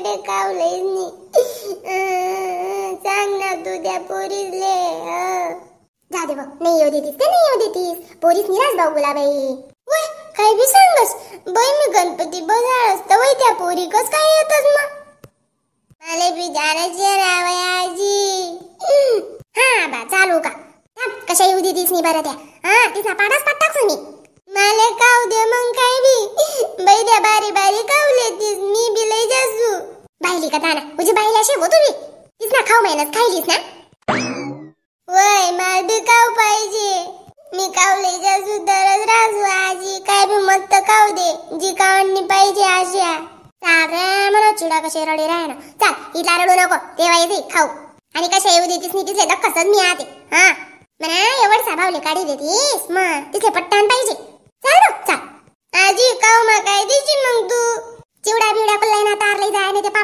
माझ्याकडे कावलंय सांग ना तू त्या पोरीसले जा देव बघ नाही येऊ देतीस ते नाही येऊ देतीस पोरीस निराश बागुला बाई वय काय बी सांगस बाई मी गणपती बघाळस असतं वय त्या पोरी कस काय येतच मग मला बी जाण्याचे रावय आजी हा बा चालू का कशा येऊ देतीस नी बरं त्या हा तिचा पाडाच पाठ मी मला काव दे मग काय बी बाई त्या बारी बारी कावले ती खायली का दाना तुझी बाईला शेबो तुम्ही तीच ना खाऊ मेहनत खायलीस ना वय मला बी खाऊ पाहिजे मी जा सुधारच राजू आजी काय बी मस्त खाऊ दे जी कावणी पाहिजे आशा सारे मला चिडा कशे रडे राहणार चल हिला रडू नको तेव्हा येते खाऊ आणि कशा येऊ देतीस मी तिथे कसत मी आते हा म्हणा एवढ साभावले काढी देतीस मग तिथे पट्टान पाहिजे चल चल चाल आजी काऊ मग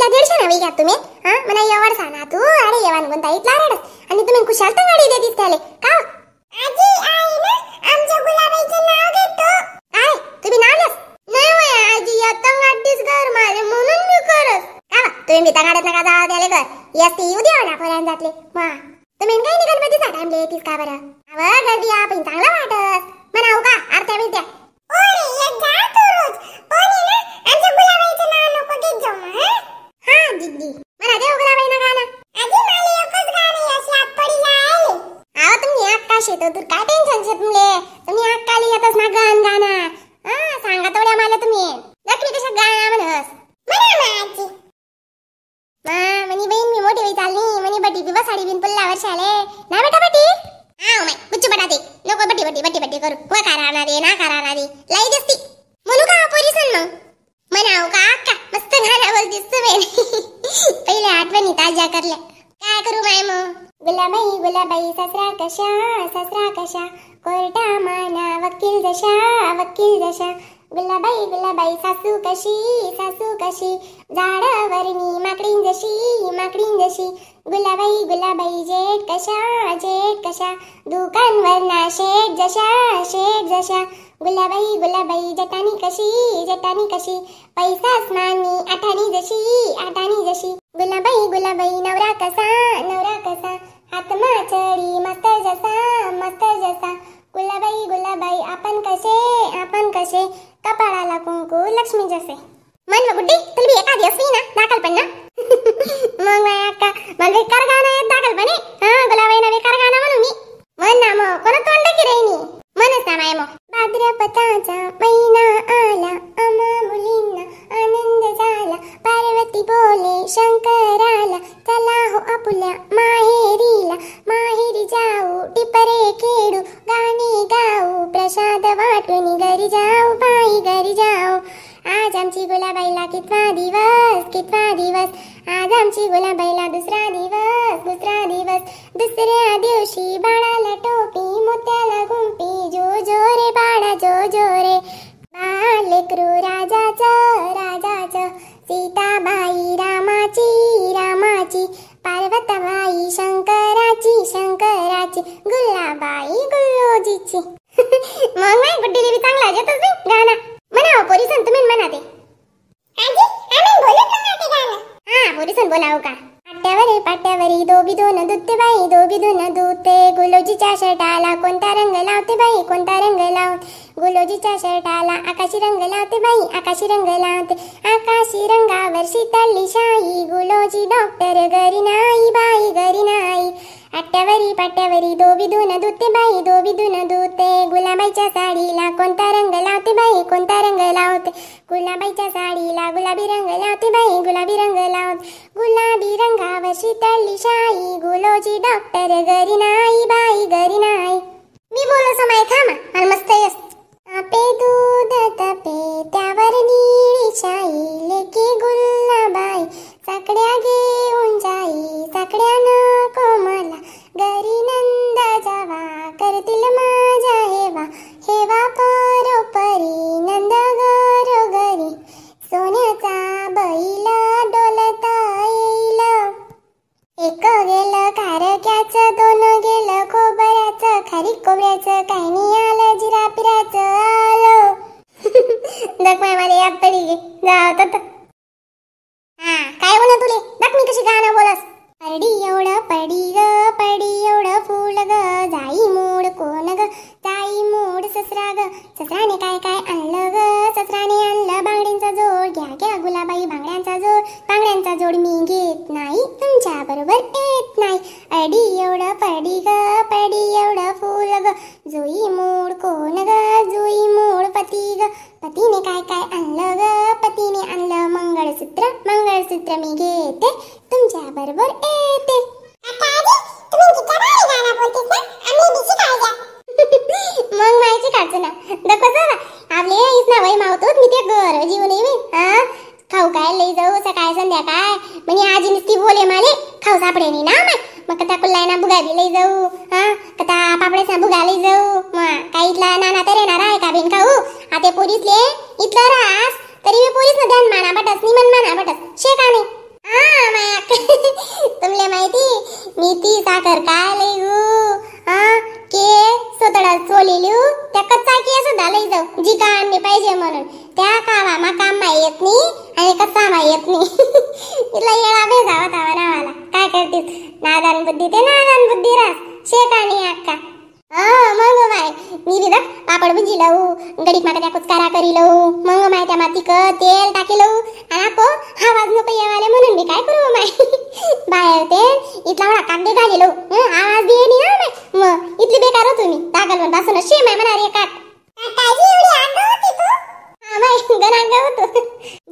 इथला दीडशे नवी घ्या तुम्ही हा मला एवढ सांगा तू अरे येवान कोणता इथला रडस आणि तुम्ही खुशाल तर गाडी देतीस त्याले का आजी आई ना आमच्या गुलाबाईचे नाव देतो काय तुम्ही नाव देस नाही वय आजी यतंग आटीस घर माझे म्हणून मी करस का तुम्ही मी तगाडत नका जाऊ द्याले घर यस ते येऊ द्या ना फरान जातले वा तुम्ही काय नाही जात आमले लेतीस का बरं आवर नदी आपण चांगला वाटस मनाऊ का आरत्या बिरत्या ओरे ये जा तू रोज पण ना आमच्या ग साडी बिन पुल्ला वर्षाले ना बेटा बटी हा माय गुच्चू बटाते नको बटी बटी बटी बटी करू वा हो, का राहणार दे ना का राहणार दे लाई दिसती म्हणू का पोरी सण मग म्हणाव का का मस्त गाण्यावर दिसतो मी पहिल्या आठवणी कर ले काय करू माय मग गुलाबाई बाई ससरा कशा ससरा कशा कोर्टा माना वकील जशा वकील जशा गुलाबाई गुलाबाई सासू कशी सासू कशी झाडावरनी माकडीन जशी माकडीन जशी गुलाबाई गुलाबाई जेठ कशा जेठ कशा दुकानवर ना शेठ जशा शेठ जशा गुलाबाई गुलाबाई जटानी कशी जटानी कशी पैसा मानी आठानी जशी आठानी जशी गुलाबाई गुलाबाई नवरा कसा नवरा कसा हातमा चढी मस्त जसा मस्त जसा गुलाबाई गुलाबाई आपण कसे आपण कसे कपाळाला कुंकू लक्ष्मी जसे काय पताचा भाद्रपदाचा आला आम्हा मुलींना आनंद झाला पार्वती बोले शंकराला चला हो आपुल्या माहेरीला माहेरी जाऊ टिपरे खेळू गाणी गाऊ प्रसाद वाटून घरी जाऊ बाई घरी जाऊ आज आमची गुलाबाईला कितवा दिवस कितवा दिवस आज आमची गुलाबाईला दुसरा दिवस दुसरा दिवस दुसऱ्या दिवशी बाळाला टोपी मोत्याला गुंपी जो जो रे बाळा जो जो उचल बोलाव का पाट्यावर पाट्यावरी दोबी दोन दुधते बाई दोबी दोन दुते गुलोजीच्या शर्टाला कोणता रंग लावते बाई कोणता रंग लाव गुलोजीच्या शर्टाला आकाशी रंग लावते बाई आकाशी रंग लावते आकाशी रंगावर शीतली शाई गुलोजी डॉक्टर घरी नाही बाई घरी नाही आट्यावरी पाट्यावरी दोबी दोन दुते बाई दोबी दोन दुते गुलाबाईच्या साडीला कोणता रंग लावते बाई कोणता रंग लावते गुलाबाईच्या साडीला गुलाबी रंग लावते बाई गुलाबी रंग लावते नादी रंगावर शितळली शाई गुलोजी डॉक्टर घरी नाही बाई घरी नाही मी बोलो समय थांबा मला मस्त आपे दूध तपे त्यावर निळी शाई लेके गुल्लाबाई साकड्या घे खोबऱ्याचं दोन गेलं खोबऱ्याचं खारी खोबऱ्याचं काही नाही आलं जिरा पिराचं आलो दख माय मारे यात तरी जोई मूळ कोण ग जुई मूळ पती ग पतीने काय काय आणलं ग पतीने आणलं मंगळसूत्र मंगळसूत्र मी घेते तुमच्या बरोबर येते मग माहिती काढतो ना दखो जरा आपले हेच ना वय मावतो मी ते घर जीव नाही मी हा खाऊ काय लई जाऊ सकाळ संध्याकाळ म्हणजे आजी नुसती बोले माले खाऊ सापडे ना माय मग कथा कुल्लाय ना भुगा बी जाऊ हा कथा पापडे ना भुगा जाऊ मग काय इथला नाना तर येणार आहे का बिन खाऊ आता ले इथलं रास तरी मी पोलीस न ध्यान माना बटस मन माना बटस शे का नाही हा तुमले माहिती मी ती साखर काय ले गू हा के सोतडा चोलिलू त्या कच्चा के सुद्धा लई जाऊ जी काढणे पाहिजे म्हणून त्या कामा मा काम येत नाही सांगितलं म्हणा कांदे घालेलो आवाज दिये नी हा म इतली बेकार हो तुम्ही तागल म्हणता असं शेम आहे म्हणा रे काट गणांग होतो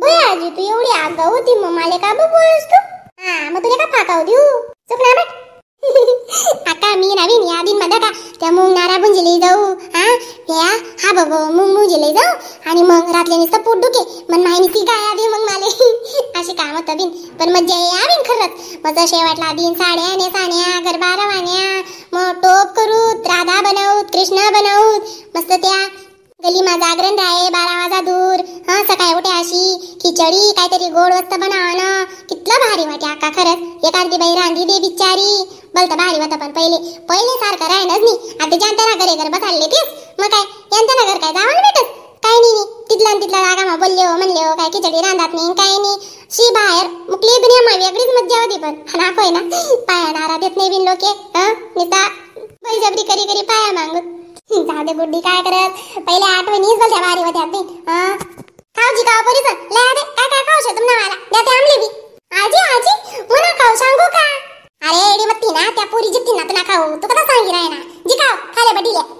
बोय आजी तू एवढी आग होती म मला का बोलस तू हा म तुला का फाकाव देऊ हो? ना बट आता मी नवीन या दिन मध्ये का त्या मुंग नारा बुंजिली जाऊ हा या हा बाबा मुंग बुंजिली जाऊ आणि मग रातल्याने तर पोट दुखे मन माहिती काय आधी मग माले अशी कामं तबीन पण मज्जा यावीन खरंच माझा शेवटला दिन साड्या साण्या सान्या गरबा वाण्या मग टोप करू राधा बनवू कृष्ण बनवू मस्त त्या गली माझा जागरण राहे बारा वाजा दूर हा सकाळी उठे अशी खिचडी काहीतरी गोड वस्त बनवणं कितलं भारी वाटे अक्का खरंच एखादी बाई रांधी दे बिचारी बलत भारी होता पण पहिले पहिले सारखं राहणार नाही आता जनता नगर घर बसाले ते मग काय जनता नगर काय जावं भेटत काय नाही तिथला तिथला जागा मग बोलले हो म्हणले हो काय खिचडी रांधात नाही काय नाही शी बाहेर मुकली दुनिया मावी आगळीच मज्जा होती पण नाको आहे ना पाया नारा देत नाही बिन लोके निता बळजबरी करी करी पाया मागू जाऊ दे गुड्डी काय करत पहिले आठवणीच बोलत्या बारी होत्या तुम्ही खाऊ जी खाऊ पोरीस लया दे काय काय खाऊ शकतो ना मला द्या ते आमले बी आजी आजी पुन्हा खाऊ सांगू का अरे एडी मत्ती ना त्या पोरी जित्ती ना तुला खाऊ तू कसा सांगी आहे ना जी खाऊ खाले बडीले